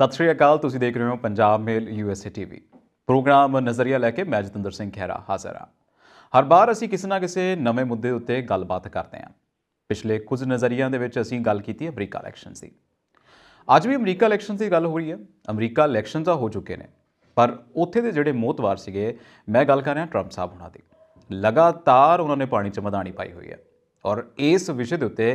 ਸਤਿ ਸ਼੍ਰੀ ਅਕਾਲ ਤੁਸੀਂ ਦੇਖ ਰਹੇ ਹੋ Punjab mail USA TV program ਨਜ਼ਰੀਆ ਲੈ ਕੇ ਮੈਂ ਜਤਿੰਦਰ ਸਿੰਘ ਖਹਿਰਾ ਹਾਜ਼ਰ ਹਾਂ ਹਰ ਬਾਰ ਅਸੀਂ ਕਿਸੇ ਨਾ ਕਿਸੇ ਨਵੇਂ ਮੁੱਦੇ ਉੱਤੇ ਗੱਲਬਾਤ ਕਰਦੇ ਹਾਂ ਪਿਛਲੇ ਕੁਝ ਨਜ਼ਰੀਆਂ ਦੇ ਵਿੱਚ ਅਸੀਂ ਗੱਲ ਕੀਤੀ ਅਮਰੀਕਾ ਇਲੈਕਸ਼ਨਸ ਦੀ ਅੱਜ ਵੀ ਅਮਰੀਕਾ ਇਲੈਕਸ਼ਨਸ ਦੀ ਗੱਲ ਹੋ ਰਹੀ ਹੈ ਅਮਰੀਕਾ ਇਲੈਕਸ਼ਨ ਤਾਂ ਹੋ ਚੁੱਕੇ ਨੇ ਪਰ ਉੱਥੇ ਦੇ ਜਿਹੜੇ ਮੋਤਵਾਰ ਸੀਗੇ ਮੈਂ ਗੱਲ ਕਰ ਰਿਹਾ ਟਰੰਪ ਸਾਹਿਬ ਹੁਣਾਂ ਦੀ ਲਗਾਤਾਰ ਉਹਨਾਂ ਨੇ ਪਾਣੀ 'ਚ ਮਦਾਨੀ ਪਾਈ ਹੋਈ ਹੈ ਔਰ ਇਸ ਵਿਸ਼ੇ ਦੇ ਉੱਤੇ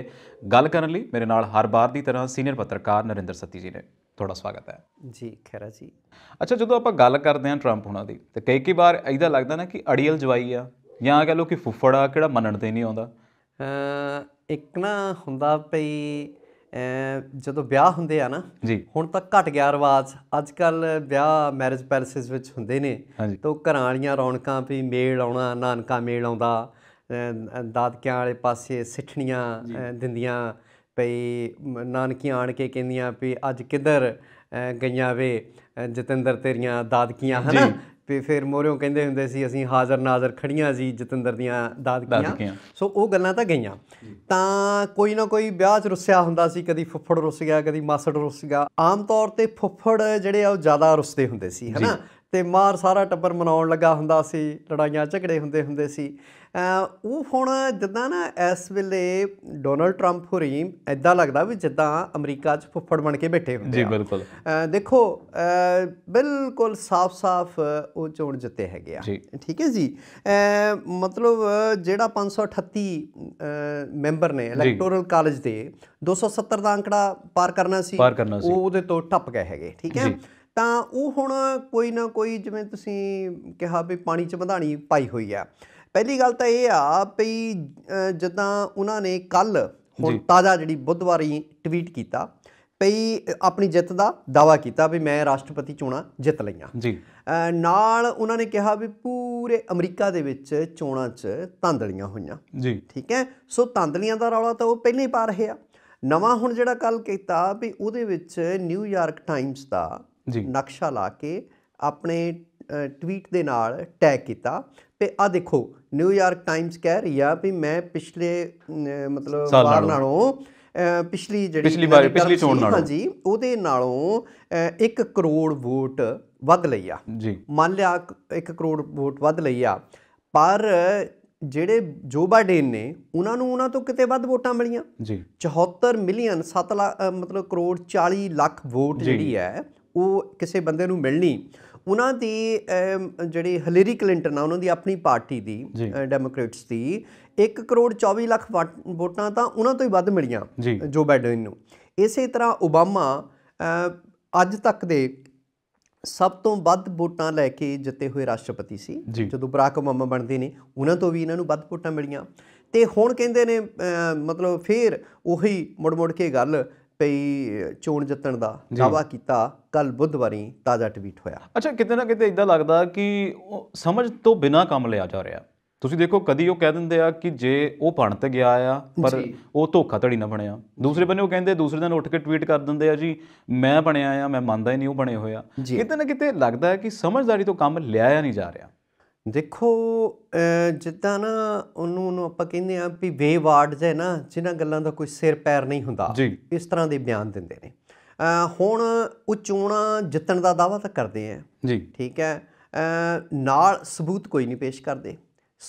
ਗੱਲ ਕਰਨ ਲਈ ਮੇਰੇ ਨਾਲ ਹਰ ਬਾਰ ਦੀ ਤਰ੍ਹਾਂ ਸੀਨੀਅਰ ਪੱਤਰਕਾਰ ਨਰਿੰਦਰ ਸੱਤੀ ਜੀ ਨੇ ਤੁਹਾਡਾ ਸਵਾਗਤ ਹੈ ਜੀ ਖੈਰਾ ਜੀ ਅੱਛਾ ਜਦੋਂ ਆਪਾਂ ਗੱਲ ਕਰਦੇ ਹਾਂ 트럼ਪ ਹੁਣਾਂ ਦੀ ਤੇ ਕਈ ਕਈ ਵਾਰ ਐਦਾ ਲੱਗਦਾ ਨਾ ਕਿ ਅੜੀਅਲ ਜਵਾਈ ਆ ਜਾਂ ਕਹ ਲੋ ਕਿ ਫੁੱਫੜਾ ਕਿਹੜਾ ਮੰਨਣ ਤੇ ਨਹੀਂ ਆਉਂਦਾ ਇੱਕ ਨਾ ਹੁੰਦਾ ਪਈ ਜਦੋਂ ਵਿਆਹ ਹੁੰਦੇ ਆ ਨਾ ਹੁਣ ਤਾਂ ਘਟ ਗਿਆ ਰਵਾਜ ਅੱਜ ਕੱਲ ਵਿਆਹ ਮੈਰਿਜ ਪੈਲਸਿਸ ਵਿੱਚ ਹੁੰਦੇ ਨੇ ਤਾਂ ਘਰਾਂ ਵਾਲੀਆਂ ਰੌਣਕਾਂ ਵੀ ਮੇਲ ਆਉਣਾ ਨਾਨਕਾ ਮੇਲ ਆਉਂਦਾ ਦਾਦਕਿਆਂ ਵਾਲੇ ਪਾਸੇ ਸਿੱਠਣੀਆਂ ਦਿੰਦੀਆਂ ਪਈ ਨਾਨਕੀਆਂ ਆਣ ਕੇ ਕਹਿੰਦੀਆਂ ਵੀ ਅੱਜ ਕਿੱਧਰ ਗਈਆਂ ਵੇ ਜਤਿੰਦਰ ਤੇਰੀਆਂ ਦਾਦਕੀਆਂ ਹਨਾ ਤੇ ਫਿਰ ਮੋਰਿਓ ਕਹਿੰਦੇ ਹੁੰਦੇ ਸੀ ਅਸੀਂ ਹਾਜ਼ਰ ਨਾਜ਼ਰ ਖੜੀਆਂ ਸੀ ਜਤਿੰਦਰ ਦੀਆਂ ਦਾਦਕੀਆਂ ਸੋ ਉਹ ਗੱਲਾਂ ਤਾਂ ਗਈਆਂ ਤਾਂ ਕੋਈ ਨਾ ਕੋਈ ਵਿਆਹ 'ਚ ਰੁੱਸਿਆ ਹੁੰਦਾ ਸੀ ਕਦੀ ਫੁੱਫੜ ਰੁੱਸ ਗਿਆ ਕਦੀ ਮਾਸੜ ਰੁੱਸ ਗਿਆ ਆਮ ਤੌਰ ਤੇ ਫੁੱਫੜ ਜਿਹੜੇ ਆ ਉਹ ਜ਼ਿਆਦਾ ਰੁੱਸਦੇ ਹੁੰਦੇ ਸੀ ਹਨਾ ਤੇ ਮਾਰ ਸਾਰਾ ਟੱਬਰ ਮਨਾਉਣ ਲੱਗਾ ਹੁੰਦਾ ਸੀ ਲੜਾਈਆਂ ਝਗੜੇ ਹੁੰਦੇ ਹੁੰਦੇ ਸੀ ਉਹ ਹੁਣ ਜਿੱਦਾਂ ਨਾ ਇਸ ਵੇਲੇ ਡੋਨਲਡ 트ੰਪ ਹੋਰੀ ਐਦਾਂ ਲੱਗਦਾ ਵੀ ਜਿੱਦਾਂ ਅਮਰੀਕਾ 'ਚ ਫੁੱਫੜ ਬਣ ਕੇ ਬੈਠੇ ਹੁੰਦੇ ਜੀ ਬਿਲਕੁਲ ਦੇਖੋ ਬਿਲਕੁਲ ਸਾਫ਼-ਸਾਫ਼ ਉਹ ਚੋਣ ਜਿੱਤੇ ਹੈਗੇ ਆ ਠੀਕ ਹੈ ਜੀ ਮਤਲਬ ਜਿਹੜਾ 538 ਮੈਂਬਰ ਨੇ ਇਲੈਕਟੋਰਲ ਕਾਲਜ ਦੇ 270 ਦਾ ਅੰਕੜਾ ਪਾਰ ਕਰਨਾ ਸੀ ਉਹ ਉਹਦੇ ਤੋਂ ਟੱਪ ਗਏ ਹੈਗੇ ਠੀਕ ਹੈ ਤਾਂ ਉਹ ਹੁਣ ਕੋਈ ਨਾ ਕੋਈ ਜਿਵੇਂ ਤੁਸੀਂ ਕਿਹਾ ਵੀ ਪਾਣੀ ਚ ਵਧਾਣੀ ਪਾਈ ਹੋਈ ਆ ਪਹਿਲੀ ਗੱਲ ਤਾਂ ਇਹ ਆ ਵੀ ਜਦਾਂ ਉਹਨਾਂ ਨੇ ਕੱਲ ਹੁਣ ਤਾਜ਼ਾ ਜਿਹੜੀ ਬੁੱਧਵਾਰੀ ਟਵੀਟ ਕੀਤਾ ਪਈ ਆਪਣੀ ਜਿੱਤ ਦਾ ਦਾਵਾ ਕੀਤਾ ਵੀ ਮੈਂ ਰਾਸ਼ਟਰਪਤੀ ਚੋਣਾਂ ਜਿੱਤ ਲਈਆਂ ਜੀ ਨਾਲ ਉਹਨਾਂ ਨੇ ਕਿਹਾ ਵੀ ਪੂਰੇ ਅਮਰੀਕਾ ਦੇ ਵਿੱਚ ਚੋਣਾਂ 'ਚ ਤਾਂਦਲੀਆਂ ਹੋਈਆਂ ਜੀ ਠੀਕ ਹੈ ਸੋ ਤਾਂਦਲੀਆਂ ਦਾ ਰੌਲਾ ਤਾਂ ਉਹ ਪਹਿਲਾਂ ਹੀ ਪਾ ਰਹੇ ਆ ਨਵਾਂ ਹੁਣ ਜਿਹੜਾ ਕੱਲ ਕੀਤਾ ਵੀ ਉਹਦੇ ਵਿੱਚ ਨਿਊਯਾਰਕ ਟਾਈਮਸ ਦਾ ਜੀ ਨਕਸ਼ਾ ਲਾ ਕੇ ਆਪਣੇ ਟਵੀਟ ਦੇ ਨਾਲ ਟੈਗ ਕੀਤਾ ਤੇ ਆ ਦੇਖੋ ਨਿਊਯਾਰਕ ਟਾਈਮਸ ਕਹਿ ਰਹੀ ਆ ਵੀ ਮੈਂ ਪਿਛਲੇ ਮਤਲਬ ਵਾਰ ਨਾਲੋਂ ਪਿਛਲੀ ਜਿਹੜੀ ਪਿਛਲੀ ਵਾਰ ਪਿਛਲੀ ਚੋਣ ਨਾਲੋਂ ਹਾਂਜੀ ਉਹਦੇ ਨਾਲੋਂ 1 ਕਰੋੜ ਵੋਟ ਵੱਧ ਲਈ ਆ ਜੀ ਮੰਨ ਲਿਆ 1 ਕਰੋੜ ਵੋਟ ਵੱਧ ਲਈ ਆ ਪਰ ਜਿਹੜੇ ਜੋ ਬਾਈਡਨ ਨੇ ਉਹਨਾਂ ਨੂੰ ਉਹਨਾਂ ਤੋਂ ਕਿਤੇ ਵੱਧ ਵੋਟਾਂ ਮਿਲੀਆਂ ਜੀ 74 ਮਿਲੀਅਨ 7 ਲੱਖ ਮਤਲਬ ਕਰੋੜ 40 ਲੱਖ ਵੋਟ ਜਿਹੜੀ ਹੈ ਉਹ ਕਿਸੇ ਬੰਦੇ ਨੂੰ ਮਿਲਣੀ ਉਹਨਾਂ ਦੀ ਜਿਹੜੀ ਹਲੇਰੀ ਕਲਿੰਟਨ ਆ ਉਹਨਾਂ ਦੀ ਆਪਣੀ ਪਾਰਟੀ ਦੀ ਡੈਮੋਕ੍ਰੇਟਸ ਦੀ 1 ਕਰੋੜ 24 ਲੱਖ ਵੋਟਾਂ ਤਾਂ ਉਹਨਾਂ ਤੋਂ ਹੀ ਵੱਧ ਮਿਲੀਆਂ ਜੋ ਬਾਈਡਨ ਨੂੰ ਇਸੇ ਤਰ੍ਹਾਂ ਓਬਾਮਾ ਅੱਜ ਤੱਕ ਦੇ ਸਭ ਤੋਂ ਵੱਧ ਵੋਟਾਂ ਲੈ ਕੇ ਜਿੱਤੇ ਹੋਏ ਰਾਸ਼ਟਰਪਤੀ ਸੀ ਜਦੋਂ ਬਰਾਕ ਓਬਾਮਾ ਬਣਦੇ ਨੇ ਉਹਨਾਂ ਤੋਂ ਵੀ ਇਹਨਾਂ ਨੂੰ ਵੱਧ ਵੋਟਾਂ ਮਿਲੀਆਂ ਤੇ ਹੁਣ ਕਹਿੰਦੇ ਨੇ ਮਤਲਬ ਫੇਰ ਉਹੀ ਮੁੜ-ਮੁੜ ਕੇ ਗੱਲ ਪਈ ਚੋਣ ਜਿੱਤਣ ਦਾ ਦਾਵਾ ਕੀਤਾ ਕੱਲ ਬੁੱਧਵਾਰੀ ਤਾਜ਼ਾ ਟਵੀਟ ਹੋਇਆ ਅੱਛਾ ਕਿਤੇ ਨਾ ਕਿਤੇ ਇਦਾਂ ਲੱਗਦਾ ਕਿ ਸਮਝ ਤੋਂ ਬਿਨਾ ਕੰਮ ਲਿਆ ਜਾ ਰਿਹਾ ਤੁਸੀਂ ਦੇਖੋ ਕਦੀ ਉਹ ਕਹਿ ਦਿੰਦੇ ਆ ਕਿ ਜੇ ਉਹ ਪਣ ਤੇ ਗਿਆ ਆ ਪਰ ਉਹ ਧੋਖਾ ਧੜੀ ਨਾ ਬਣਿਆ ਦੂਸਰੇ ਬੰਨੇ ਉਹ ਕਹਿੰਦੇ ਦੂਸਰੇ ਦਿਨ ਉੱਠ ਕੇ ਟਵੀਟ ਕਰ ਦਿੰਦੇ ਆ ਜੀ ਮੈਂ ਬਣਿਆ ਆ ਮੈਂ ਮੰਨਦਾ ਹੀ ਨਹੀਂ ਉਹ ਬਣੇ ਹੋਇਆ ਕਿਤੇ ਨਾ ਕਿਤੇ ਲੱਗਦਾ ਹੈ ਕਿ ਸਮਝਦਾਰੀ ਤੋਂ ਕੰਮ ਲਿਆ ਨਹੀਂ ਜਾ ਰਿਹਾ ਦੇਖੋ ਜਿੱਦਾਂ ਨਾ ਉਹਨੂੰ ਉਹਨੂੰ ਆਪਾਂ ਕਹਿੰਦੇ ਆ ਵੀ ਵੇ ਵਾਰਡਸ ਹੈ ਨਾ ਜਿਨ੍ਹਾਂ ਗੱਲਾਂ ਦਾ ਕੋਈ ਸਿਰ ਪੈਰ ਨਹੀਂ ਹੁੰਦਾ ਇਸ ਤਰ੍ਹਾਂ ਦੇ ਬਿਆਨ ਦਿੰਦੇ ਨੇ ਹੁਣ ਉਹ ਚੋਣਾਂ ਜਿੱਤਣ ਦਾ ਦਾਵਾ ਤਾਂ ਕਰਦੇ ਆ ਜੀ ਠੀਕ ਹੈ ਨਾਲ ਸਬੂਤ ਕੋਈ ਨਹੀਂ ਪੇਸ਼ ਕਰਦੇ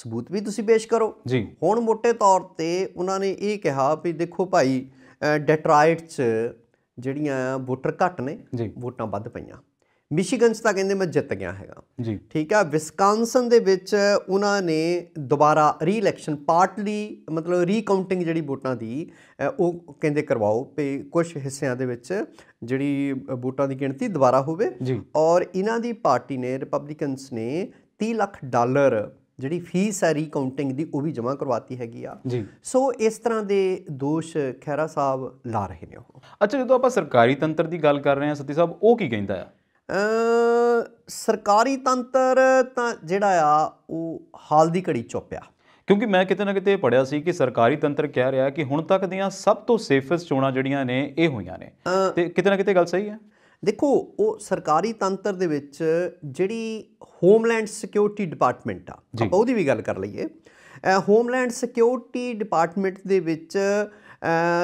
ਸਬੂਤ ਵੀ ਤੁਸੀਂ ਪੇਸ਼ ਕਰੋ ਜੀ ਹੁਣ ਮੋٹے ਤੌਰ ਤੇ ਉਹਨਾਂ ਨੇ ਇਹ ਕਿਹਾ ਵੀ ਦੇਖੋ ਭਾਈ ਡੈਟਰਾਇਟ ਚ ਜਿਹੜੀਆਂ ਵੋਟਰ ਘਟ ਨੇ ਵੋਟਾਂ ਵੱਧ ਪਈਆਂ ਮਿਸ਼ੀਗਨ ਚ ਤਾਂ ਕਹਿੰਦੇ ਮੈਂ ਜਿੱਤ ਗਿਆ ਹੈਗਾ ਜੀ ਠੀਕ ਆ ਵਿਸਕਾਂਸਨ ਦੇ ਵਿੱਚ ਉਹਨਾਂ ਨੇ ਦੁਬਾਰਾ ਰੀਇਲੈਕਸ਼ਨ ਪਾਰਟਲੀ ਮਤਲਬ ਰੀਕਾਊਂਟਿੰਗ ਜਿਹੜੀ ਵੋਟਾਂ ਦੀ ਉਹ ਕਹਿੰਦੇ ਕਰਵਾਓ ਤੇ ਕੁਝ ਹਿੱਸਿਆਂ ਦੇ ਵਿੱਚ ਜਿਹੜੀ ਵੋਟਾਂ ਦੀ ਗਿਣਤੀ ਦੁਬਾਰਾ ਹੋਵੇ ਜੀ ਔਰ ਇਹਨਾਂ ਦੀ ਪਾਰਟੀ ਨੇ ਰਿਪਬਲਿਕਨਸ ਨੇ 30 ਲੱਖ ਡਾਲਰ ਜਿਹੜੀ ਫੀਸ ਹੈ ਰੀਕਾਊਂਟਿੰਗ ਦੀ ਉਹ ਵੀ ਜਮ੍ਹਾਂ ਕਰਵਾਤੀ ਹੈਗੀ ਆ ਜੀ ਸੋ ਇਸ ਤਰ੍ਹਾਂ ਦੇ ਦੋਸ਼ ਖੈਰਾ ਸਾਹਿਬ ਲਾ ਰਹੇ ਨੇ ਉਹ ਅੱਛਾ ਜਦੋਂ ਆਪਾਂ ਸਰਕਾਰੀ ਤੰਤਰ ਦੀ ਗੱਲ ਕਰ ਰਹੇ ਹਾਂ ਸਤੀ ਸਾਹਿਬ ਉਹ ਕੀ ਕਹਿੰਦਾ ਹੈ ਸਰਕਾਰੀ ਤੰਤਰ ਤਾਂ ਜਿਹੜਾ ਆ ਉਹ ਹਾਲ ਦੀ ਘੜੀ ਚੁੱਪਿਆ ਕਿਉਂਕਿ ਮੈਂ ਕਿਤੇ ਨਾ ਕਿਤੇ ਪੜਿਆ ਸੀ ਕਿ ਸਰਕਾਰੀ ਤੰਤਰ ਕਹਿ ਰਿਹਾ ਕਿ ਹੁਣ ਤੱਕ ਦੀਆਂ ਸਭ ਤੋਂ ਸੇਫੈਸਟ ਚੋਣਾਂ ਜਿਹੜੀਆਂ ਨੇ ਇਹ ਹੋਈਆਂ ਨੇ ਤੇ ਕਿਤੇ ਨਾ ਕਿਤੇ ਗੱਲ ਸਹੀ ਹੈ ਦੇਖੋ ਉਹ ਸਰਕਾਰੀ ਤੰਤਰ ਦੇ ਵਿੱਚ ਜਿਹੜੀ ਹੋਮਲੈਂਡ ਸਿਕਿਉਰਿਟੀ ਡਿਪਾਰਟਮੈਂਟ ਆ ਆਪਾਂ ਉਹਦੀ ਵੀ ਗੱਲ ਕਰ ਲਈਏ ਹੋਮਲੈਂਡ ਸਿਕਿਉਰਿਟੀ ਡਿਪਾਰਟਮੈਂਟ ਦੇ ਵਿੱਚ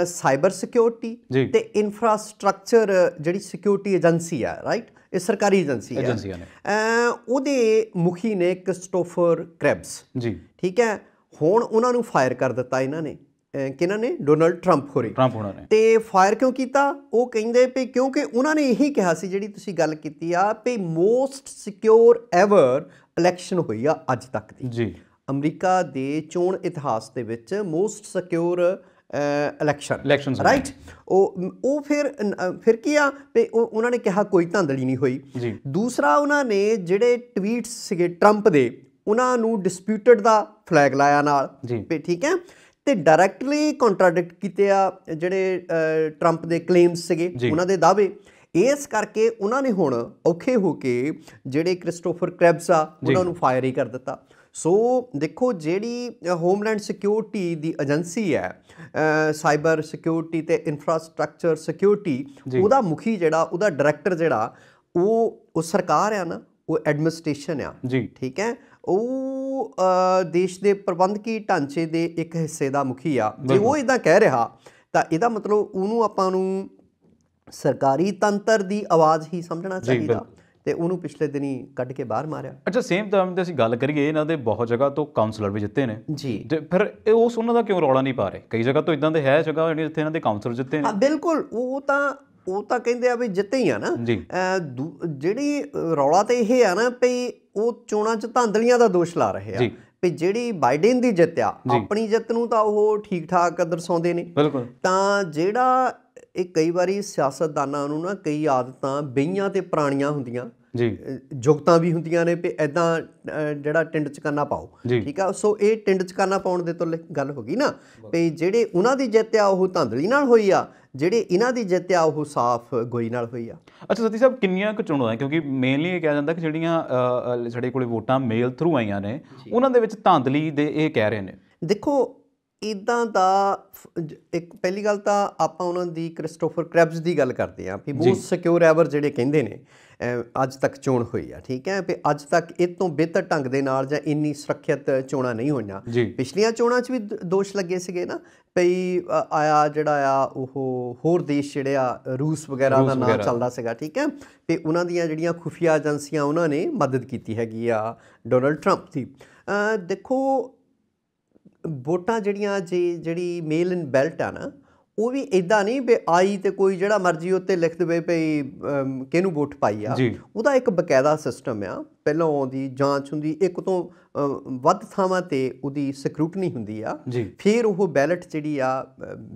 ਸਾਈਬਰ ਸਿਕਿਉਰਿਟੀ ਤੇ ਇਨਫਰਾਸਟ੍ਰਕਚਰ ਜਿਹੜੀ ਸਿਕਿਉਰਿਟੀ ਏਜੰਸੀ ਆ ਰਾਈਟ ਇਹ ਸਰਕਾਰੀ ਏਜੰਸੀ ਹੈ ਏਜੰਸੀਆਂ ਨੇ ਉਹਦੇ ਮੁਖੀ ਨੇ ਕ੍ਰਿਸਟੋਫਰ ਕ੍ਰੈਬਸ ਜੀ ਠੀਕ ਹੈ ਹੁਣ ਉਹਨਾਂ ਨੂੰ ਫਾਇਰ ਕਰ ਦਿੱਤਾ ਇਹਨਾਂ ਨੇ ਕਿਹਨਾਂ ਨੇ ਡੋਨਲਡ 트ੰਪ ਹੋਰੇ 트ੰਪ ਹੋਣਾ ਨੇ ਤੇ ਫਾਇਰ ਕਿਉਂ ਕੀਤਾ ਉਹ ਕਹਿੰਦੇ ਪਈ ਕਿਉਂਕਿ ਉਹਨਾਂ ਨੇ ਇਹੀ ਕਿਹਾ ਸੀ ਜਿਹੜੀ ਤੁਸੀਂ ਗੱਲ ਕੀਤੀ ਆ ਪਈ ਮੋਸਟ ਸਿਕਿਉਰ ਐਵਰ ਇਲੈਕਸ਼ਨ ਹੋਈ ਆ ਅੱਜ ਤੱਕ ਦੀ ਜੀ ਅਮਰੀਕਾ ਦੇ ਚੋਣ ਇਤਿਹਾਸ ਦੇ ਵਿੱਚ most secure election election right ਉਹ ਉਹ ਫਿਰ ਫਿਰ ਕੀ ਆ ਤੇ ਉਹਨਾਂ ਨੇ ਕਿਹਾ ਕੋਈ ਧਾਂਦਲੀ ਨਹੀਂ ਹੋਈ ਦੂਸਰਾ ਉਹਨਾਂ ਨੇ ਜਿਹੜੇ ਟਵੀਟਸ ਸੀਗੇ ਟਰੰਪ ਦੇ ਉਹਨਾਂ ਨੂੰ ਡਿਸਪਿਊਟਡ ਦਾ ਫਲੈਗ ਲਾਇਆ ਨਾਲ ਤੇ ਠੀਕ ਹੈ ਤੇ ਡਾਇਰੈਕਟਲੀ ਕੰਟਰਡਿਕਟ ਕੀਤੇ ਆ ਜਿਹੜੇ ਟਰੰਪ ਦੇ ਕਲੇਮਸ ਸੀਗੇ ਉਹਨਾਂ ਦੇ ਦਾਅਵੇ ਇਸ ਕਰਕੇ ਉਹਨਾਂ ਨੇ ਹੁਣ ਔਖੇ ਹੋ ਕੇ ਜਿਹੜੇ ਕ੍ਰਿਸਟੋਫਰ ਕ੍ਰੈਬਸ ਆ ਉਹਨਾਂ ਨੂੰ ਫਾਇਰ ਹੀ ਕਰ ਦਿੱਤਾ ਸੋ ਦੇਖੋ ਜਿਹੜੀ ਹੋਮਲੈਂਡ ਸਿਕਿਉਰਿਟੀ ਦੀ ਏਜੰਸੀ ਹੈ ਸਾਈਬਰ ਸਿਕਿਉਰਿਟੀ ਤੇ ਇਨਫਰਾਸਟ੍ਰਕਚਰ ਸਿਕਿਉਰਿਟੀ ਉਹਦਾ ਮੁਖੀ ਜਿਹੜਾ ਉਹਦਾ ਡਾਇਰੈਕਟਰ ਜਿਹੜਾ ਉਹ ਉਹ ਸਰਕਾਰ ਆ ਨਾ ਉਹ ਐਡਮਿਨਿਸਟ੍ਰੇਸ਼ਨ ਆ ਠੀਕ ਹੈ ਉਹ ਦੇਸ਼ ਦੇ ਪ੍ਰਬੰਧਕੀ ਢਾਂਚੇ ਦੇ ਇੱਕ ਹਿੱਸੇ ਦਾ ਮੁਖੀ ਆ ਜੇ ਉਹ ਇਦਾਂ ਕਹਿ ਰਿਹਾ ਤਾਂ ਇਹਦਾ ਮਤਲਬ ਉਹਨੂੰ ਆਪਾਂ ਨੂੰ ਸਰਕਾਰੀ ਤੰਤਰ ਦੀ ਆਵਾਜ਼ ਹੀ ਸਮਝਣਾ ਚਾਹੀਦਾ ਤੇ ਉਹਨੂੰ ਪਿਛਲੇ ਦਿਨੀ ਕੱਢ ਕੇ ਬਾਹਰ ਮਾਰਿਆ ਅੱਛਾ ਸੇਮ ਟਰਮ ਤੇ ਅਸੀਂ ਗੱਲ ਕਰੀਏ ਇਹਨਾਂ ਦੇ ਬਹੁਤ ਜਗ੍ਹਾ ਤੋਂ ਕਾਉਂਸਲਰ ਵੀ ਜਿੱਤੇ ਨੇ ਜੀ ਤੇ ਫਿਰ ਇਹ ਉਸ ਉਹਨਾਂ ਦਾ ਕਿਉਂ ਰੌਲਾ ਨਹੀਂ ਪਾ ਰਹੇ ਕਈ ਜਗ੍ਹਾ ਤੋਂ ਇਦਾਂ ਦੇ ਹੈ ਜਗ੍ਹਾ ਜਿਹੜੀ ਜਿੱਥੇ ਇਹਨਾਂ ਦੇ ਕਾਉਂਸਲਰ ਜਿੱਤੇ ਨੇ ਹਾਂ ਬਿਲਕੁਲ ਉਹ ਤਾਂ ਉਹ ਤਾਂ ਕਹਿੰਦੇ ਆ ਵੀ ਜਿੱਤੇ ਹੀ ਆ ਨਾ ਜਿਹੜੀ ਰੌਲਾ ਤੇ ਇਹ ਆ ਨਾ ਭਈ ਉਹ ਚੋਣਾਂ 'ਚ ਧਾਂਦਲੀਆਂ ਦਾ ਦੋਸ਼ ਲਾ ਰਹੇ ਆ ਵੀ ਜਿਹੜੀ ਬਾਈਡਨ ਦੀ ਜਿੱਤ ਆ ਆਪਣੀ ਜਿੱਤ ਨੂੰ ਤਾਂ ਉਹ ਠੀਕ ਠਾਕ ਦਰਸਾਉਂਦੇ ਨੇ ਬਿਲਕੁਲ ਤਾਂ ਜਿਹੜਾ ਇਹ ਕਈ ਵਾਰੀ ਸਿਆਸਤਦਾਨਾਂ ਨੂੰ ਨਾ ਕਈ ਆਦਤਾਂ ਬਈਆਂ ਤੇ ਪੁਰਾਣੀਆਂ ਹੁੰਦੀਆਂ ਜੀ ਜੁਗਤਾਂ ਵੀ ਹੁੰਦੀਆਂ ਨੇ ਵੀ ਐਦਾਂ ਜਿਹੜਾ ਟਿੰਡ ਚ ਕਰਨਾ ਪਾਓ ਠੀਕ ਆ ਸੋ ਇਹ ਟਿੰਡ ਚ ਕਰਨਾ ਪਾਉਣ ਦੇ ਤੋਂ ਗੱਲ ਹੋ ਗਈ ਨਾ ਵੀ ਜਿਹੜੇ ਉਹਨਾਂ ਦੀ ਜਿੱਤ ਆ ਉਹ ਧੰਦਲੀ ਨਾਲ ਹੋਈ ਆ ਜਿਹੜੇ ਇਹਨਾਂ ਦੀ ਜਿੱਤ ਆ ਉਹ ਸਾਫ਼ ਗੋਈ ਨਾਲ ਹੋਈ ਆ ਅੱਛਾ ਸਤੀ ਸਾਹਿਬ ਕਿੰਨੀਆਂ ਕੁ ਚੋਣਾਂ ਕਿਉਂਕਿ ਮੇਨਲੀ ਇਹ ਕਿਹਾ ਜਾਂਦਾ ਕਿ ਜਿਹੜੀਆਂ ਸਾਡੇ ਕੋਲੇ ਵੋਟਾਂ ਮੇਲ ਥਰੂ ਆਈਆਂ ਨੇ ਉਹਨਾਂ ਦੇ ਵਿੱਚ ਧੰਦਲੀ ਦੇ ਇਹ ਕਹਿ ਰਹੇ ਨੇ ਦੇਖੋ ਇਦਾਂ ਦਾ ਇੱਕ ਪਹਿਲੀ ਗੱਲ ਤਾਂ ਆਪਾਂ ਉਹਨਾਂ ਦੀ ਕ੍ਰਿਸਟੋਫਰ ਕ੍ਰੈਬਸ ਦੀ ਗੱਲ ਕਰਦੇ ਆਂ ਵੀ ਮੋਸਟ ਸਿਕਿਉਰ ਐਵਰ ਜਿਹੜੇ ਕਹਿੰਦੇ ਨੇ ਅੱਜ ਤੱਕ ਚੋਣ ਹੋਈ ਆ ਠੀਕ ਹੈ ਵੀ ਅੱਜ ਤੱਕ ਇਹ ਤੋਂ ਬਿਹਤਰ ਢੰਗ ਦੇ ਨਾਲ ਜਾਂ ਇੰਨੀ ਸੁਰੱਖਿਅਤ ਚੋਣਾਂ ਨਹੀਂ ਹੋਈਆਂ ਪਿਛਲੀਆਂ ਚੋਣਾਂ 'ਚ ਵੀ ਦੋਸ਼ ਲੱਗੇ ਸੀਗੇ ਨਾ ਪਈ ਆਇਆ ਜਿਹੜਾ ਆ ਉਹ ਹੋਰ ਦੇਸ਼ ਜਿਹੜੇ ਆ ਰੂਸ ਵਗੈਰਾ ਦਾ ਨਾਮ ਚੱਲਦਾ ਸੀਗਾ ਠੀਕ ਹੈ ਤੇ ਉਹਨਾਂ ਦੀਆਂ ਜਿਹੜੀਆਂ ਖੁਫੀਆ ਏਜੰਸੀਆਂ ਉਹਨਾਂ ਨੇ ਮਦਦ ਕੀਤੀ ਹੈਗੀ ਆ ਡੋਨਲਡ ਟਰੰਪ ਦੀ ਦੇਖੋ ਵੋਟਾਂ ਜਿਹੜੀਆਂ ਜੇ ਜਿਹੜੀ ਮੇਲ ਇਨ ਬੈਲਟ ਆ ਨਾ ਉਹ ਵੀ ਇਦਾਂ ਨਹੀਂ ਵੀ ਆਈ ਤੇ ਕੋਈ ਜਿਹੜਾ ਮਰਜ਼ੀ ਉੱਤੇ ਲਿਖ ਦੇਵੇ ਭਈ ਕਿਹਨੂੰ ਵੋਟ ਪਾਈ ਆ ਉਹਦਾ ਇੱਕ ਬਕਾਇਦਾ ਸਿਸਟਮ ਆ ਪਹਿਲਾਂ ਆਉਂਦੀ ਜਾਂਚ ਹੁੰਦੀ ਇੱਕ ਤੋਂ ਵੱਧ ਥਾਵਾਂ ਤੇ ਉਹਦੀ ਸਕਰੂਟਨੀ ਹੁੰਦੀ ਆ ਫਿਰ ਉਹ ਬੈਲਟ ਜਿਹੜੀ ਆ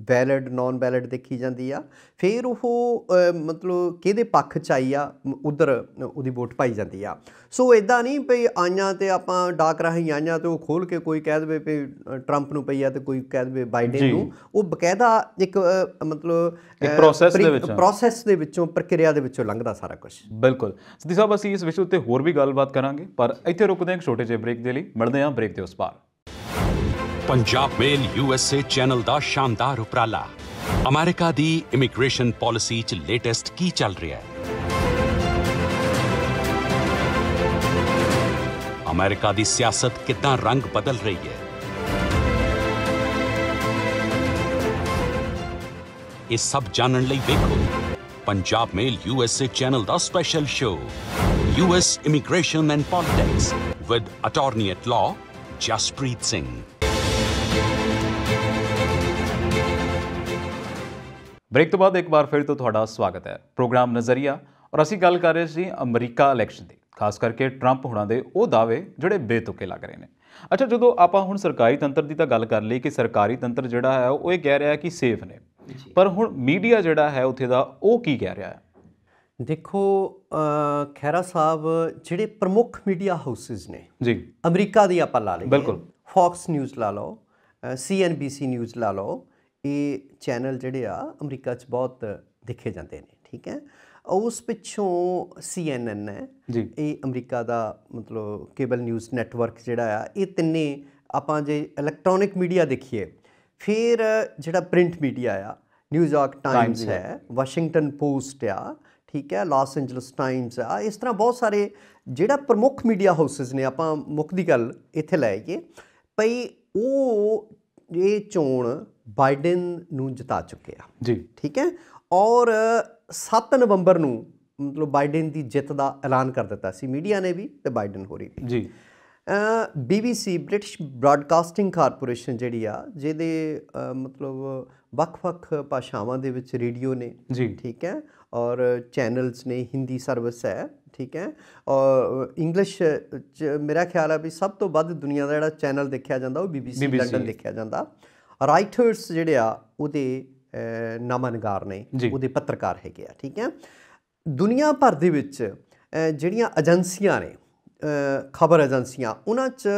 ਵੈਲਿਡ ਨਾਨ ਵੈਲਿਡ ਦੇਖੀ ਜਾਂਦੀ ਆ ਫਿਰ ਉਹ ਮਤਲਬ ਕਿਹਦੇ ਪੱਖ ਚ ਆਈ ਆ ਉਧਰ ਉਹਦੀ ਵੋਟ ਪਾਈ ਜਾਂਦੀ ਆ ਸੋ ਇਦਾਂ ਨਹੀਂ ਭਈ ਆਈਆਂ ਤੇ ਆਪਾਂ ਡਾਕ ਰਾਹੀਂ ਆਈਆਂ ਤੇ ਉਹ ਖੋਲ ਕੇ ਕੋਈ ਕਹਿ ਦੇਵੇ ਭਈ ਟਰੰਪ ਨੂੰ ਪਈ ਆ ਤੇ ਕੋਈ ਕਹਿ ਦੇਵੇ ਬਾਈਡਨ ਨੂੰ ਉਹ ਬਕਾਇਦਾ ਇੱਕ ਮਤਲਬ ਪ੍ਰੋਸੈਸ ਦੇ ਵਿੱਚ ਪ੍ਰੋਸੈਸ ਦੇ ਵਿੱਚੋਂ ਪ੍ਰਕਿਰਿਆ ਦੇ ਵਿੱਚੋਂ ਲੰਘਦਾ ਸਾਰਾ ਕੁਝ ਬਿਲਕੁਲ ਸਦੀ ਸਾਹਿਬ ਅਸੀਂ ਇਸ ਵਿਸ਼ੇ ਉੱਤੇ ਹੋਰ ਵੀ ਗੱਲ बात करा पर इतने रुकते हैं छोटे जे ब्रेक के लिए मिलते हैं ब्रेक के उस पार पंजाब मेल यूएसए चैनल का शानदार उपराला अमेरिका की इमीग्रेसन पॉलिसी लेटेस्ट की चल रहा है अमेरिका की सियासत कि रंग बदल रही है ये सब जानने लिखो पंजाब मेल यूएसए चैनल का special show US Immigration and Politics with Attorney at Law Jaspreet Singh. Break ਤੋਂ ਬਾਅਦ ਇੱਕ ਵਾਰ ਫਿਰ ਤੋਂ ਤੁਹਾਡਾ ਸਵਾਗਤ ਹੈ ਪ੍ਰੋਗਰਾਮ ਨਜ਼ਰੀਆ ਔਰ ਅਸੀਂ ਗੱਲ ਕਰ ਰਹੇ ਸੀ ਅਮਰੀਕਾ ਇਲੈਕਸ਼ਨ ਦੀ ਖਾਸ ਕਰਕੇ ਟਰੰਪ ਹੁਣਾਂ ਦੇ ਉਹ ਦਾਅਵੇ ਜਿਹੜੇ ਬੇਤੁਕੇ ਲੱਗ ਰਹੇ ਨੇ ਅੱਛਾ ਜਦੋਂ ਆਪਾਂ ਹੁਣ ਸਰਕਾਰੀ ਤੰਤਰ ਦੀ ਤਾਂ ਗੱਲ ਕਰ ਲਈ ਕਿ ਸਰਕਾਰੀ ਤੰਤਰ ਜਿਹੜਾ ਹੈ ਉਹ ਇਹ ਕਹਿ ਰਿਹਾ ਕਿ ਸੇਫ ਨੇ ਪਰ ਹੁਣ ਮੀਡੀਆ ਜਿਹੜਾ ਹੈ ਉੱਥੇ ਦਾ ਉਹ ਕੀ ਕਹਿ ਰਿਹਾ ਹੈ ਦੇਖੋ ਖੈਰਾ ਸਾਹਿਬ ਜਿਹੜੇ ਪ੍ਰਮੁੱਖ ਮੀਡੀਆ ਹਾਊਸਸ ਨੇ ਜੀ ਅਮਰੀਕਾ ਦੀ ਆਪਾਂ ਲਾ ਲਈਏ ਬਿਲਕੁਲ ਫੌਕਸ ਨਿਊਜ਼ ਲਾ ਲਓ ਸੀਐਨਬੀਸੀ ਨਿਊਜ਼ ਲਾ ਲਓ ਇਹ ਚੈਨਲ ਜਿਹੜੇ ਆ ਅਮਰੀਕਾ 'ਚ ਬਹੁਤ ਦੇਖੇ ਜਾਂਦੇ ਨੇ ਠੀਕ ਹੈ ਉਸ ਪਿੱਛੋਂ ਸੀਐਨਐਨ ਹੈ ਇਹ ਅਮਰੀਕਾ ਦਾ ਮਤਲਬ ਕੇਬਲ ਨਿਊਜ਼ ਨੈਟਵਰਕ ਜਿਹੜਾ ਆ ਇਹ ਤਿੰਨੇ ਆਪਾਂ ਜੇ ਇਲੈਕਟ੍ਰੋਨਿਕ ਮੀਡੀਆ ਦੇਖੀਏ ਫਿਰ ਜਿਹੜਾ ਪ੍ਰਿੰਟ ਮੀਡੀਆ ਆ ਨਿਊਯਾਰਕ ਟਾਈਮਸ ਹੈ ਵਾਸ਼ਿੰਗਟਨ ਪੋਸਟ ਆ ਠੀਕ ਹੈ ਲਾਸ ਐਂਜਲਸ ਟਾਈਮਸ ਆ ਇਸ ਤਰ੍ਹਾਂ ਬਹੁਤ ਸਾਰੇ ਜਿਹੜਾ ਪ੍ਰਮੁੱਖ ਮੀਡੀਆ ਹਾਊਸਸ ਨੇ ਆਪਾਂ ਮੁੱਖ ਦੀ ਗੱਲ ਇੱਥੇ ਲੈ ਆਈਏ ਭਈ ਉਹ ਇਹ ਚੋਣ ਬਾਈਡਨ ਨੂੰ ਜਿਤਾ ਚੁੱਕੇ ਆ ਜੀ ਠੀਕ ਹੈ ਔਰ 7 ਨਵੰਬਰ ਨੂੰ ਮਤਲਬ ਬਾਈਡਨ ਦੀ ਜਿੱਤ ਦਾ ਐਲਾਨ ਕਰ ਦਿੱਤਾ ਸੀ ਮੀਡੀਆ ਨੇ ਵੀ ਤੇ ਬਾਈਡਨ ਹੋ ਰਹੀ ਸੀ ਜੀ ਬੀਬੀਸੀ ਬ੍ਰਿਟਿਸ਼ ਬ੍ਰਾਡਕਾਸਟਿੰਗ ਕਾਰਪੋਰੇਸ਼ਨ ਜਿਹੜੀ ਆ ਜਿਹਦੇ ਮਤਲਬ ਵੱਖ-ਵੱਖ ਭਾਸ਼ਾਵਾਂ ਦੇ ਵਿੱਚ ਰੇਡੀਓ ਨੇ ਜੀ ਠੀਕ ਹੈ ਔਰ ਚੈਨਲਸ ਨੇ ਹਿੰਦੀ ਸਰਵਿਸ ਹੈ ਠੀਕ ਹੈ ਔਰ ਇੰਗਲਿਸ਼ ਮੇਰਾ ਖਿਆਲ ਆ ਵੀ ਸਭ ਤੋਂ ਵੱਧ ਦੁਨੀਆ ਦਾ ਜਿਹੜਾ ਚੈਨਲ ਦੇਖਿਆ ਜਾਂਦਾ ਉਹ ਬੀਬੀਸੀ ਲੰਡਨ ਦੇਖਿਆ ਜਾਂਦਾ ਰਾਈਟਰਸ ਜਿਹੜੇ ਆ ਉਹਦੇ ਨਮਨਗਾਰ ਨੇ ਉਹਦੇ ਪੱਤਰਕਾਰ ਹੈਗੇ ਆ ਠੀਕ ਹੈ ਦੁਨੀਆ ਭਰ ਦੇ ਵਿੱਚ ਜਿਹੜੀਆਂ ਏਜੰਸੀਆਂ ਨੇ ਖਬਰ ਏਜੰਸੀਆਂ ਉਹਨਾਂ 'ਚ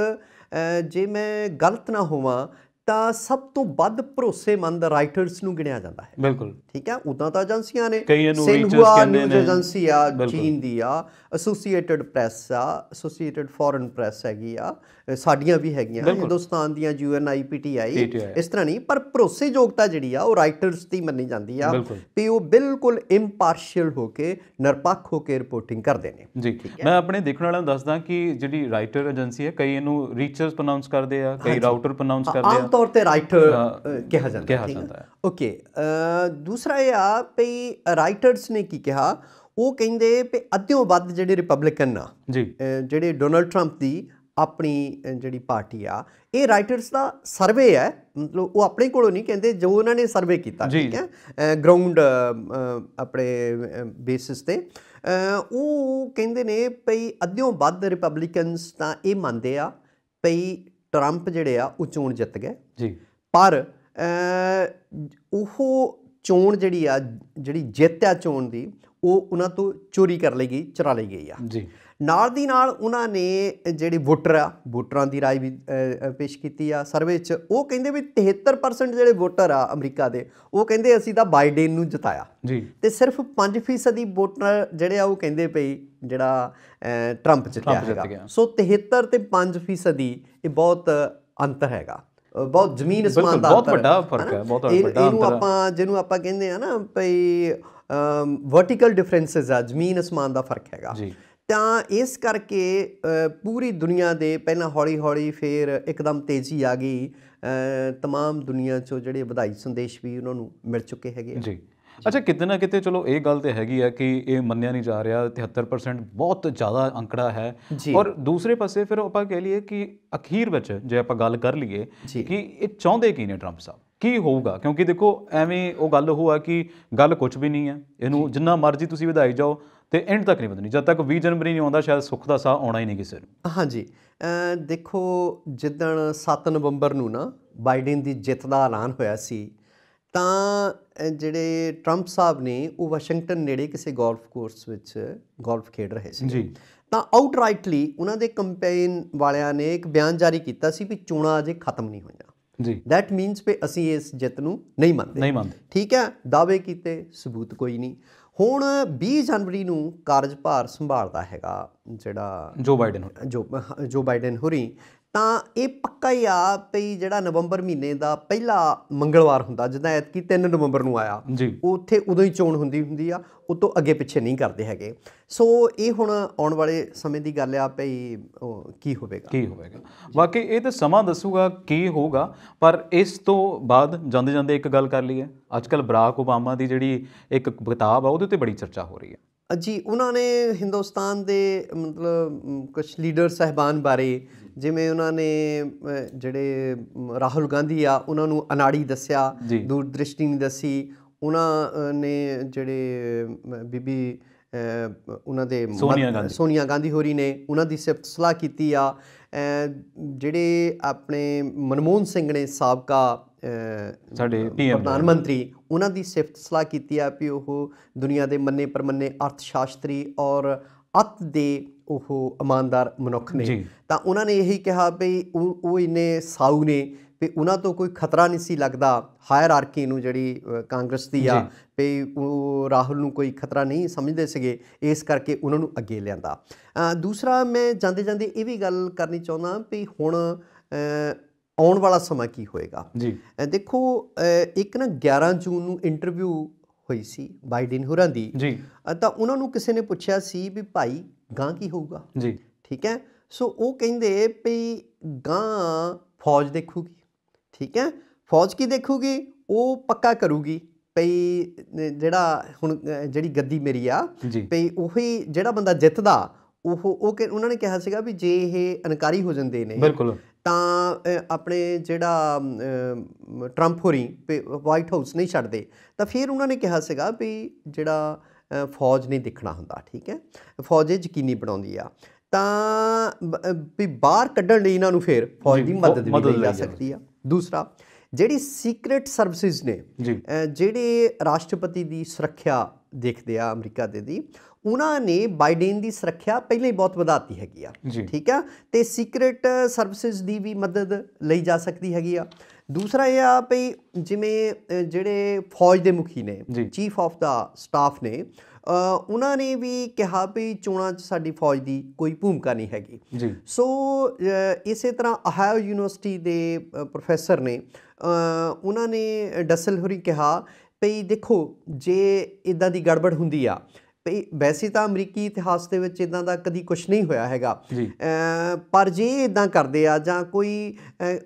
ਜੇ ਮੈਂ ਗਲਤ ਨਾ ਹੋਵਾਂ ਤਾਂ ਸਭ ਤੋਂ ਵੱਧ ਭਰੋਸੇਮੰਦ ਰਾਈਟਰਸ ਨੂੰ ਗਿਣਿਆ ਜਾਂਦਾ ਹੈ ਬਿਲਕੁਲ ਠੀਕ ਹੈ ਉਦਾਂ ਤਾਂ ਏਜੰਸੀਆਂ ਨੇ ਕਈ ਇਹਨੂੰ ਰੀਚਰਸ ਕਹਿੰਦੇ ਨੇ ਏਜੰਸੀ ਆ ਚੀਨ ਦੀ ਆ ਐਸੋਸੀਏਟਿਡ ਪ੍ਰੈਸ ਆ ਐਸੋਸੀਏਟਿਡ ਫੋਰਨ ਪ੍ਰੈਸ ਹੈਗੀ ਆ ਸਾਡੀਆਂ ਵੀ ਹੈਗੀਆਂ ਹਿੰਦੁਸਤਾਨ ਦੀਆਂ ਯੂਐਨਆਈਪੀਟੀਆਈ ਇਸ ਤਰ੍ਹਾਂ ਨਹੀਂ ਪਰ ਭਰੋਸੇਯੋਗਤਾ ਜਿਹੜੀ ਆ ਉਹ ਰਾਈਟਰਸ ਦੀ ਮੰਨੀ ਜਾਂਦੀ ਆ ਤੇ ਉਹ ਬਿਲਕੁਲ ਇੰਪਾਰਸ਼ੀਅਲ ਹੋ ਕੇ ਨਿਰਪੱਖ ਹੋ ਕੇ ਰਿਪੋਰਟਿੰਗ ਕਰਦੇ ਨੇ ਜੀ ਮੈਂ ਆਪਣੇ ਦੇਖਣ ਵਾਲਿਆਂ ਨੂੰ ਦੱਸਦਾ ਕਿ ਜਿਹੜੀ ਰਾਈਟਰ ਏਜੰਸੀ ਹੈ ਕਈ ਇਹਨੂੰ ਰੀਚਰਸ ਪ੍ਰੋਨਾਂਸ ਕਰਦੇ ਆ ਕਈ ਰਾਊਟਰ ਪ੍ਰੋਨਾਂਸ ਕਰਦੇ ਆ ਆਮ ਤੌਰ ਤੇ ਰਾਈਟਰ ਕਿਹਾ ਜਾਂਦਾ ਹੈ ਠੀਕ ਹੈ ਓਕੇ ਦੂਸਰਾ ਇਹ ਆ ਪਈ ਰਾਈਟਰਸ ਨੇ ਕੀ ਕਿਹਾ ਉਹ ਕਹਿੰਦੇ ਪਈ ਅੱਧਿਓਂ ਵੱਧ ਜਿਹੜੇ ਰਿਪਬਲਿਕਨ ਆ ਜੀ ਜਿਹੜੇ ਡੋਨਲਡ ਟਰੰਪ ਦੀ ਆਪਣੀ ਜਿਹੜੀ ਪਾਰਟੀ ਆ ਇਹ ਰਾਈਟਰਸ ਦਾ ਸਰਵੇ ਹੈ ਮਤਲਬ ਉਹ ਆਪਣੇ ਕੋਲੋਂ ਨਹੀਂ ਕਹਿੰਦੇ ਜੋ ਉਹਨਾਂ ਨੇ ਸਰਵੇ ਕੀਤਾ ਠੀਕ ਹੈ ਗਰਾਊਂਡ ਆਪਣੇ ਬੇਸਿਸ ਤੇ ਉਹ ਕਹਿੰਦੇ ਨੇ ਭਈ ਅਧਿਓਂ ਵੱਧ ਰਿਪਬਲਿਕਨਸ ਤਾਂ ਇਹ ਮੰਨਦੇ ਆ ਭਈ ਟਰੰਪ ਜਿਹੜੇ ਆ ਉਹ ਚੋਣ ਜਿੱਤ ਗਏ ਜੀ ਪਰ ਉਹ ਚੋਣ ਜਿਹੜੀ ਆ ਜਿਹੜੀ ਜਿੱਤਿਆ ਚੋਣ ਦੀ ਉਹ ਉਹਨਾਂ ਤੋਂ ਚੋਰੀ ਕਰ ਲਈ ਗਈ ਚਰਾ ਲਈ ਗਈ ਆ ਜੀ ਨਾਲ ਦੀ ਨਾਲ ਉਹਨਾਂ ਨੇ ਜਿਹੜੇ ਵੋਟਰ ਆ ਵੋਟਰਾਂ ਦੀ ਰਾਏ ਵੀ ਪੇਸ਼ ਕੀਤੀ ਆ ਸਰਵੇ 'ਚ ਉਹ ਕਹਿੰਦੇ ਵੀ 73% ਜਿਹੜੇ ਵੋਟਰ ਆ ਅਮਰੀਕਾ ਦੇ ਉਹ ਕਹਿੰਦੇ ਅਸੀਂ ਤਾਂ ਬਾਈਡਨ ਨੂੰ ਜਿਤਾਇਆ ਜੀ ਤੇ ਸਿਰਫ 5% ਦੀ ਵੋਟਰ ਜਿਹੜੇ ਆ ਉਹ ਕਹਿੰਦੇ ਪਈ ਜਿਹੜਾ ਟਰੰਪ ਜਿੱਤਿਆ ਹੈਗਾ ਸੋ 73 ਤੇ 5% ਦੀ ਇਹ ਬਹੁਤ ਅੰਤਰ ਹੈਗਾ ਬਹੁਤ ਜ਼ਮੀਨ ਅਸਮਾਨ ਦਾ ਬਹੁਤ ਵੱਡਾ ਫਰਕ ਹੈ ਬਹੁਤ ਵੱਡਾ ਇਹਨੂੰ ਆਪਾਂ ਜਿਹਨੂੰ ਆਪਾਂ ਕਹਿੰਦੇ ਆ ਨਾ ਭਈ ਵਰਟੀਕਲ ਡਿਫਰੈਂਸਸ ਆ ਜ਼ਮੀਨ ਅਸਮਾਨ ਦਾ ਫਰਕ ਹੈਗਾ ਤਾਂ ਇਸ ਕਰਕੇ ਪੂਰੀ ਦੁਨੀਆ ਦੇ ਪਹਿਲਾਂ ਹੌਲੀ-ਹੌਲੀ ਫੇਰ ਇੱਕਦਮ ਤੇਜ਼ੀ ਆ ਗਈ तमाम ਦੁਨੀਆ 'ਚੋਂ ਜਿਹੜੇ ਵਧਾਈ ਸੰਦੇਸ਼ ਵੀ ਉਹਨਾਂ ਨੂੰ ਮਿਲ ਚੁੱਕੇ ਹੈਗੇ ਜੀ ਅੱਛਾ ਕਿਤੇ ਨਾ ਕਿਤੇ ਚਲੋ ਇਹ ਗੱਲ ਤੇ ਹੈਗੀ ਹੈ ਕਿ ਇਹ ਮੰਨਿਆ ਨਹੀਂ ਜਾ ਰਿਹਾ 73% ਬਹੁਤ ਜ਼ਿਆਦਾ ਅੰਕੜਾ ਹੈ ਔਰ ਦੂਸਰੇ ਪਾਸੇ ਫਿਰ ਆਪਾਂ ਕਹਿ ਲਈਏ ਕਿ ਅਖੀਰ ਵਿੱਚ ਜੇ ਆਪਾਂ ਗੱਲ ਕਰ ਲਈਏ ਕਿ ਇਹ ਚਾਹੁੰਦੇ ਕੀ ਨੇ ਟਰੰਪ ਸਾਹਿਬ ਕੀ ਹੋਊਗਾ ਕਿਉਂਕਿ ਦੇਖੋ ਐਵੇਂ ਉਹ ਗੱਲ ਹੋਆ ਕਿ ਗੱਲ ਕੁਝ ਵੀ ਨਹੀਂ ਹੈ ਇਹਨੂੰ ਜਿੰਨਾ ਮਰਜ਼ੀ ਤੁਸੀਂ ਵਧਾਈ ਜਾਓ ਤੇ ਐਂਡ ਤੱਕ ਨਹੀਂ ਬਦਲਣੀ ਜਦ ਤੱਕ 20 ਜਨਵਰੀ ਨਹੀਂ ਆਉਂਦਾ ਸ਼ਾਇਦ ਸੁੱਖ ਦਾ ਸਾਹ ਆਉਣਾ ਹੀ ਨਹੀਂ ਕਿਸੇ ਨੂੰ ਹਾਂਜੀ ਦੇਖੋ ਜਿੱਦਣ 7 ਨਵੰਬਰ ਨੂੰ ਨਾ ਬਾਈਡਨ ਦੀ ਜਿੱਤ ਦਾ ਐਲਾਨ ਹੋਇਆ ਸੀ ਤਾਂ ਜਿਹੜੇ 트럼ਪ ਸਾਹਿਬ ਨੇ ਉਹ ਵਾਸ਼ਿੰਗਟਨ ਨੇੜੇ ਕਿਸੇ ਗੋਲਫ ਕੋਰਸ ਵਿੱਚ ਗੋਲਫ ਖੇਡ ਰਹੇ ਸੀ ਜੀ ਤਾਂ ਆਊਟਰਾਈਟਲੀ ਉਹਨਾਂ ਦੇ ਕੈਂਪੇਨ ਵਾਲਿਆਂ ਨੇ ਇੱਕ ਬਿਆਨ ਜਾਰੀ ਕੀਤਾ ਸੀ ਵੀ ਚੋਣਾਂ ਅਜੇ ਖਤਮ ਨਹੀਂ ਹੋਈਆਂ ਜੀ ਦੈਟ ਮੀਨਸ ਵੀ ਅਸੀਂ ਇਸ ਜਿੱਤ ਨੂੰ ਨਹੀਂ ਮੰਨਦੇ ਨਹੀਂ ਮੰਨਦੇ ਠੀਕ ਹੈ ਦਾਅਵੇ ਕੀਤੇ ਸਬੂਤ ਕੋਈ ਨਹੀਂ ਹੁਣ 20 ਜਨਵਰੀ ਨੂੰ ਕਾਰਜਭਾਰ ਸੰਭਾਲਦਾ ਹੈਗਾ ਜਿਹੜਾ ਜੋ ਬਾਈਡਨ ਜੋ ਜੋ ਬਾਈਡਨ ਹੁਰੀ ਤਾਂ ਇਹ ਪੱਕਾ ਹੀ ਆ ਪਈ ਜਿਹੜਾ ਨਵੰਬਰ ਮਹੀਨੇ ਦਾ ਪਹਿਲਾ ਮੰਗਲਵਾਰ ਹੁੰਦਾ ਜਿੱਦਾਂ ਐਤਕੀ 3 ਨਵੰਬਰ ਨੂੰ ਆਇਆ ਉੱਥੇ ਉਦੋਂ ਹੀ ਚੋਣ ਹੁੰਦੀ ਹੁੰਦੀ ਆ ਉਹ ਤੋਂ ਅੱਗੇ ਪਿੱਛੇ ਨਹੀਂ ਕਰਦੇ ਹੈਗੇ ਸੋ ਇਹ ਹੁਣ ਆਉਣ ਵਾਲੇ ਸਮੇਂ ਦੀ ਗੱਲ ਆ ਭਈ ਕੀ ਹੋਵੇਗਾ ਕੀ ਹੋਵੇਗਾ ਵਾਕਈ ਇਹ ਤਾਂ ਸਮਾਂ ਦੱਸੂਗਾ ਕੀ ਹੋਊਗਾ ਪਰ ਇਸ ਤੋਂ ਬਾਅਦ ਜਾਂਦੇ ਜਾਂਦੇ ਇੱਕ ਗੱਲ ਕਰ ਲਈਏ ਅੱਜਕੱਲ ਬਰਾਕ ਓਬਾਮਾ ਦੀ ਜਿਹੜੀ ਇੱਕ ਕਿਤਾਬ ਆ ਉਹਦੇ ਤੇ ਬੜੀ ਚਰਚਾ ਹੋ ਰਹੀ ਹੈ ਜੀ ਉਹਨਾਂ ਨੇ ਹਿੰਦੁਸਤਾਨ ਦੇ ਮਤਲਬ ਕੁਝ ਲੀਡਰ ਸਹਿਬਾਨ ਬਾਰੇ ਜਿਵੇਂ ਉਹਨਾਂ ਨੇ ਜਿਹੜੇ ਰਾਹੁਲ ਗਾਂਧੀ ਆ ਉਹਨਾਂ ਨੂੰ ਅਨਾੜੀ ਦੱਸਿਆ ਦੂਰ ਦ੍ਰਿਸ਼ਟੀ ਨਹੀਂ ਦੱਸੀ ਉਹਨਾਂ ਨੇ ਜਿਹੜੇ ਬੀਬੀ ਉਹਨਾਂ ਦੇ ਸੋਨੀਆ ਗਾਂਧੀ ਹੋਰੀ ਨੇ ਉਹਨਾਂ ਦੀ ਸਿਫਤ ਸਲਾਹ ਕੀਤੀ ਆ ਜਿਹੜੇ ਆਪਣੇ ਮਨਮੋਹਨ ਸਿੰਘ ਨੇ ਸਾਬਕਾ ਸਾਡੇ ਪੀਐਮ ਪ੍ਰਧਾਨ ਮੰਤਰੀ ਉਹਨਾਂ ਦੀ ਸਿਫਤ ਸਲਾਹ ਕੀਤੀ ਆ ਵੀ ਉਹ ਦੁਨੀਆ ਦੇ ਮੰਨੇ ਪਰਮੰਨੇ ਅਰਥ ਸ਼ਾਸਤਰੀ ਔਰ ਅਤ ਦੇ ਉਹ ਇਮਾਨਦਾਰ ਮਨੁੱਖ ਨੇ ਤਾਂ ਉਹਨਾਂ ਨੇ ਇਹੀ ਕਿਹਾ ਵੀ ਉਹ ਇਹਨੇ ਸਾਊ ਨੇ ਵੀ ਉਹਨਾਂ ਤੋਂ ਕੋਈ ਖਤਰਾ ਨਹੀਂ ਸੀ ਲੱਗਦਾ ਹਾਇਰਾਰਕੀ ਨੂੰ ਜਿਹੜੀ ਕਾਂਗਰਸ ਦੀ ਆ ਵੀ ਉਹ ਰਾਹੁਲ ਨੂੰ ਕੋਈ ਖਤਰਾ ਨਹੀਂ ਸਮਝਦੇ ਸੀਗੇ ਇਸ ਕਰਕੇ ਉਹਨਾਂ ਨੂੰ ਅੱਗੇ ਲਿਆਂਦਾ ਦੂਸਰਾ ਮੈਂ ਜਾਂਦੇ ਜਾਂਦੇ ਇਹ ਵੀ ਗੱਲ ਕਰਨੀ ਚਾਹੁੰਦਾ ਵੀ ਹੁਣ ਆਉਣ ਵਾਲਾ ਸਮਾਂ ਕੀ ਹੋਏਗਾ ਜੀ ਦੇਖੋ ਇੱਕ ਨਾ 11 ਜੂਨ ਨੂੰ ਇੰਟਰਵਿਊ ਹੋਈ ਸੀ ਬਾਈਡਨ ਹੋਰਾਂ ਦੀ ਜੀ ਤਾਂ ਉਹਨਾਂ ਨੂੰ ਕਿਸੇ ਨੇ ਪੁੱਛਿਆ ਸੀ ਵੀ ਭਾਈ ਗਾਂ ਕੀ ਹੋਊਗਾ ਜੀ ਠੀਕ ਹੈ ਸੋ ਉਹ ਕਹਿੰਦੇ ਵੀ ਗਾਂ ਫੌਜ ਦੇਖੂਗੀ ਠੀਕ ਹੈ ਫੌਜ ਕੀ ਦੇਖੂਗੀ ਉਹ ਪੱਕਾ ਕਰੂਗੀ ਪਈ ਜਿਹੜਾ ਹੁਣ ਜਿਹੜੀ ਗੱਦੀ ਮੇਰੀ ਆ ਪਈ ਉਹੀ ਜਿਹੜਾ ਬੰਦਾ ਜਿੱਤਦਾ ਉਹ ਉਹ ਉਹਨਾਂ ਨੇ ਕਿਹਾ ਸੀਗਾ ਵੀ ਜੇ ਇਹ ਅਨਕਾਰੀ ਹੋ ਜਾਂਦੇ ਨੇ ਬਿਲਕੁਲ ਤਾਂ ਆਪਣੇ ਜਿਹੜਾ ਟਰੰਪ ਹੋਰੀ ਵਾਈਟ ਹਾਊਸ ਨਹੀਂ ਛੱਡਦੇ ਤਾਂ ਫਿਰ ਉਹਨਾਂ ਨੇ ਕਿਹਾ ਸੀਗਾ ਵੀ ਜਿਹੜਾ ਫੌਜ ਨਹੀਂ ਦਿਖਣਾ ਹੁੰਦਾ ਠੀਕ ਹੈ ਫੌਜ ਇਹ ਯਕੀਨੀ ਬਣਾਉਂਦੀ ਆ ਤਾਂ ਵੀ ਬਾਹਰ ਕੱਢਣ ਲਈ ਇਹਨਾਂ ਨੂੰ ਫਿਰ ਫੌਜ ਦੀ ਮਦਦ ਵੀ ਲਈ ਜਾ ਸਕਦੀ ਆ ਦੂਸਰਾ ਜਿਹੜੀ ਸੀਕ੍ਰੀਟ ਸਰਵਿਸਿਜ਼ ਨੇ ਜਿਹੜੇ ਰਾਸ਼ਟਰਪਤੀ ਦੀ ਸੁਰੱਖਿਆ ਦੇਖਦੇ ਆ ਅਮਰੀਕਾ ਦੇ ਦੀ ਉਹਨਾਂ ਨੇ ਬਾਈਡਨ ਦੀ ਸੁਰੱਖਿਆ ਪਹਿਲਾਂ ਹੀ ਬਹੁਤ ਵਧਾਤੀ ਹੈਗੀ ਆ ਠੀਕ ਆ ਤੇ ਸੀਕ੍ਰੀਟ ਸਰਵਿਸਿਜ਼ ਦੀ ਵੀ ਮਦਦ ਲਈ ਜਾ ਸਕਦੀ ਹੈਗੀ ਆ ਦੂਸਰਾ ਇਹ ਆ ਭਈ ਜਿਵੇਂ ਜਿਹੜੇ ਫੌਜ ਦੇ ਮੁਖੀ ਨੇ ਚੀਫ ਆਫ ਦਾ ਸਟਾਫ ਨੇ ਉਹਨਾਂ ਨੇ ਵੀ ਕਿਹਾ ਵੀ ਚੋਣਾਂ 'ਚ ਸਾਡੀ ਫੌਜ ਦੀ ਕੋਈ ਭੂਮਿਕਾ ਨਹੀਂ ਹੈਗੀ ਜੀ ਸੋ ਇਸੇ ਤਰ੍ਹਾਂ ਅਹਾਇਓ ਯੂਨੀਵਰਸਿਟੀ ਦੇ ਪ੍ਰੋਫੈਸਰ ਨੇ ਉਹਨਾਂ ਨੇ ਡਸਲਹਰੀ ਕਿਹਾ ਪਈ ਦੇਖੋ ਜੇ ਇਦਾਂ ਦੀ ਗੜਬੜ ਹੁੰਦੀ ਆ ਤੇ ਵੈਸੇ ਤਾਂ ਅਮਰੀਕੀ ਇਤਿਹਾਸ ਦੇ ਵਿੱਚ ਇਦਾਂ ਦਾ ਕਦੀ ਕੁਝ ਨਹੀਂ ਹੋਇਆ ਹੈਗਾ ਪਰ ਜੇ ਇਦਾਂ ਕਰਦੇ ਆ ਜਾਂ ਕੋਈ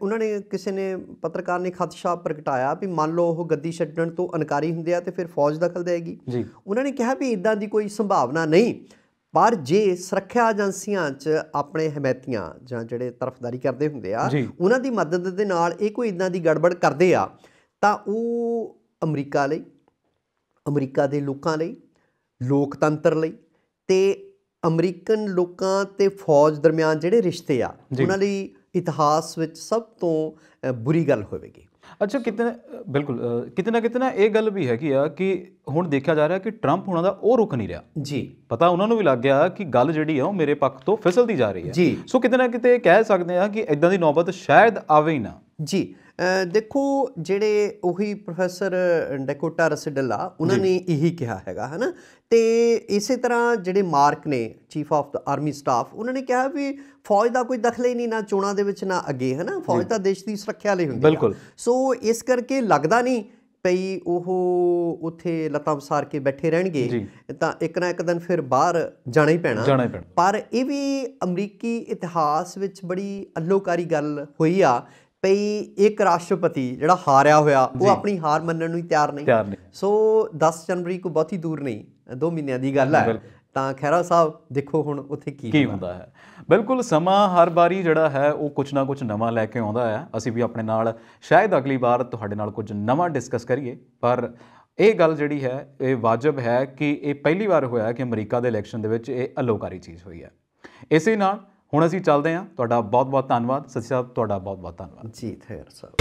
ਉਹਨਾਂ ਨੇ ਕਿਸੇ ਨੇ ਪੱਤਰਕਾਰ ਨੇ ਖਤਸ਼ਾ ਪ੍ਰਗਟਾਇਆ ਵੀ ਮੰਨ ਲਓ ਉਹ ਗੱਦੀ ਛੱਡਣ ਤੋਂ ਅਨਕਾਰੀ ਹੁੰਦੇ ਆ ਤੇ ਫਿਰ ਫੌਜ ਦਖਲ ਦੇਗੀ ਉਹਨਾਂ ਨੇ ਕਿਹਾ ਵੀ ਇਦਾਂ ਦੀ ਕੋਈ ਸੰਭਾਵਨਾ ਨਹੀਂ ਪਰ ਜੇ ਸੁਰੱਖਿਆ ਏਜੰਸੀਆਂ 'ਚ ਆਪਣੇ ਹਮਾਇਤੀਆਂ ਜਾਂ ਜਿਹੜੇ ਤਰਫਦਾਰੀ ਕਰਦੇ ਹੁੰਦੇ ਆ ਉਹਨਾਂ ਦੀ ਮਦਦ ਦੇ ਨਾਲ ਇਹ ਕੋਈ ਇਦਾਂ ਦੀ ਗੜਬੜ ਕਰਦੇ ਆ ਤਾਂ ਉਹ ਅਮਰੀਕਾ ਲਈ ਅਮਰੀਕਾ ਦੇ ਲੋਕਾਂ ਲਈ ਲੋਕਤੰਤਰ ਲਈ ਤੇ ਅਮਰੀਕਨ ਲੋਕਾਂ ਤੇ ਫੌਜ ਦਰਮਿਆਨ ਜਿਹੜੇ ਰਿਸ਼ਤੇ ਆ ਉਹਨਾਂ ਲਈ ਇਤਿਹਾਸ ਵਿੱਚ ਸਭ ਤੋਂ ਬੁਰੀ ਗੱਲ ਹੋਵੇਗੀ ਅੱਛਾ ਕਿਤਨਾ ਬਿਲਕੁਲ ਕਿਤਨਾ ਕਿਤਨਾ ਇਹ ਗੱਲ ਵੀ ਹੈਗੀ ਆ ਕਿ ਹੁਣ ਦੇਖਿਆ ਜਾ ਰਿਹਾ ਕਿ ਟਰੰਪ ਉਹਨਾਂ ਦਾ ਉਹ ਰੁਕ ਨਹੀਂ ਰਿਹਾ ਜੀ ਪਤਾ ਉਹਨਾਂ ਨੂੰ ਵੀ ਲੱਗ ਗਿਆ ਕਿ ਗੱਲ ਜਿਹੜੀ ਆ ਉਹ ਮੇਰੇ ਪੱਖ ਤੋਂ ਫਿਸਲਦੀ ਜਾ ਰਹੀ ਹੈ ਸੋ ਕਿਤਨਾ ਕਿਤੇ ਕਹਿ ਸਕਦੇ ਆ ਕਿ ਇਦਾਂ ਦੀ ਨੌਬਤ ਸ਼ਾਇਦ ਆਵੇ ਹੀ ਨਾ ਜੀ ਦੇਖੋ ਜਿਹੜੇ ਉਹੀ ਪ੍ਰੋਫੈਸਰ ਡੈਕੋਟਾ ਰਸਿਡਲਾ ਉਹਨਾਂ ਨੇ ਇਹੀ ਕਿਹਾ ਹੈਗਾ ਹਨਾ ਤੇ ਇਸੇ ਤਰ੍ਹਾਂ ਜਿਹੜੇ ਮਾਰਕ ਨੇ ਚੀਫ ਆਫ ਦਾ ਆਰਮੀ ਸਟਾਫ ਉਹਨਾਂ ਨੇ ਕਿਹਾ ਵੀ ਫੌਜ ਦਾ ਕੋਈ ਦਖਲ ਹੀ ਨਹੀਂ ਨਾ ਚੋਣਾਂ ਦੇ ਵਿੱਚ ਨਾ ਅੱਗੇ ਹਨਾ ਫੌਜ ਤਾਂ ਦੇਸ਼ ਦੀ ਸੁਰੱਖਿਆ ਲਈ ਹੁੰਦੀ ਹੈ ਸੋ ਇਸ ਕਰਕੇ ਲੱਗਦਾ ਨਹੀਂ ਪਈ ਉਹ ਉਥੇ ਲਤਾਂ ਵਸਾਰ ਕੇ ਬੈਠੇ ਰਹਿਣਗੇ ਤਾਂ ਇੱਕ ਨਾ ਇੱਕ ਦਿਨ ਫਿਰ ਬਾਹਰ ਜਾਣਾ ਹੀ ਪੈਣਾ ਪਰ ਇਹ ਵੀ ਅਮਰੀਕੀ ਇਤਿਹਾਸ ਵਿੱਚ ਬੜੀ ਅਲੋਕਾਰੀ ਗੱਲ ਹੋਈ ਆ ਭਈ ਇੱਕ ਰਾਸ਼ਟਰਪਤੀ ਜਿਹੜਾ ਹਾਰਿਆ ਹੋਇਆ ਉਹ ਆਪਣੀ ਹਾਰ ਮੰਨਣ ਨੂੰ ਤਿਆਰ ਨਹੀਂ ਸੋ 10 ਜਨਵਰੀ ਕੋ ਬਹੁਤ ਹੀ ਦੂਰ ਨਹੀਂ 2 ਮਹੀਨਿਆਂ ਦੀ ਗੱਲ ਹੈ ਤਾਂ ਖੈਰਾ ਸਾਹਿਬ ਦੇਖੋ ਹੁਣ ਉੱਥੇ ਕੀ ਹੁੰਦਾ ਹੈ ਬਿਲਕੁਲ ਸਮਾਂ ਹਰ ਬਾਰੀ ਜਿਹੜਾ ਹੈ ਉਹ ਕੁਝ ਨਾ ਕੁਝ ਨਵਾਂ ਲੈ ਕੇ ਆਉਂਦਾ ਹੈ ਅਸੀਂ ਵੀ ਆਪਣੇ ਨਾਲ ਸ਼ਾਇਦ ਅਗਲੀ ਵਾਰ ਤੁਹਾਡੇ ਨਾਲ ਕੁਝ ਨਵਾਂ ਡਿਸਕਸ ਕਰੀਏ ਪਰ ਇਹ ਗੱਲ ਜਿਹੜੀ ਹੈ ਇਹ ਵਾਜਬ ਹੈ ਕਿ ਇਹ ਪਹਿਲੀ ਵਾਰ ਹੋਇਆ ਕਿ ਅਮਰੀਕਾ ਦੇ ਇਲੈਕਸ਼ਨ ਦੇ ਵਿੱਚ ਇਹ ਅਲੋਕਾਰੀ ਚੀਜ਼ ਹੋਈ ਹੈ ਇਸੇ ਨਾਲ ਹੁਣ ਅਸੀਂ ਚੱਲਦੇ ਹਾਂ ਤੁਹਾਡਾ ਬਹੁਤ ਬਹੁਤ ਧੰਨਵਾਦ ਸਤਿ ਸਾਹਿਬ ਤੁਹਾਡਾ ਬਹੁਤ ਬਹੁਤ ਧੰਨਵਾਦ ਜੀ ਥੈਰ ਸਾਹਿਬ